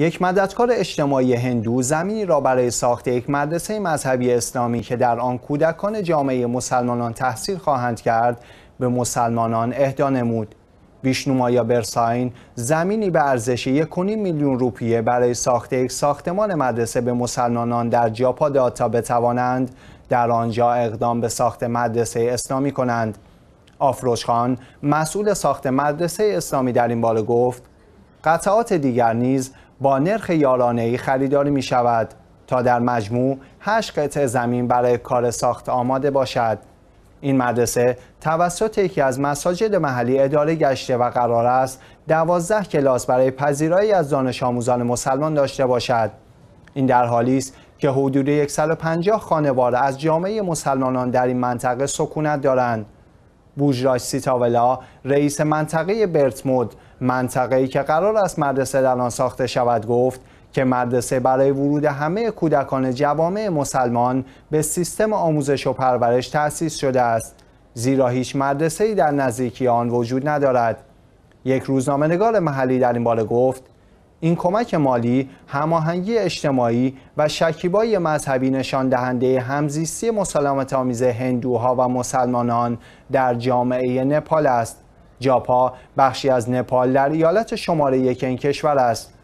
یک مددکار اجتماعی هندو زمینی را برای ساخت یک مدرسه مذهبی اسلامی که در آن کودکان جامعه مسلمانان تحصیل خواهند کرد به مسلمانان اهدا نمود. ویشنومایا برساین زمینی به ارزش 1.5 میلیون روپیه برای ساخت یک ساختمان مدرسه به مسلمانان در داد تا بتوانند در آنجا اقدام به ساخت مدرسه اسلامی کنند. آفروش خان مسئول ساخت مدرسه اسلامی در این باره گفت قطعات دیگر نیز با نرخ یارانه خریداری می شود تا در مجموع 8 قطع زمین برای کار ساخت آماده باشد این مدرسه توسط یکی از مساجد محلی اداره گشته و قرار است دوازده کلاس برای پذیرایی از دانش آموزان مسلمان داشته باشد این در حالی است که حدود 150 خانوار از جامعه مسلمانان در این منطقه سکونت دارند بوجراش سیتاولا رئیس منطقه برتمود منطقه‌ای که قرار است مدرسه در آن ساخته شود گفت که مدرسه برای ورود همه کودکان جوامع مسلمان به سیستم آموزش و پرورش تأسیس شده است زیرا هیچ مدرسه‌ای در نزدیکی آن وجود ندارد یک روزنامه‌نگار محلی در این باره گفت این کمک مالی، هماهنگی اجتماعی و شکیبایی مذهبی نشان دهنده همزیستی مسالمت آمیز هندوها و مسلمانان در جامعه نپال است. جاپا بخشی از نپال در ایالت شماره یک این کشور است.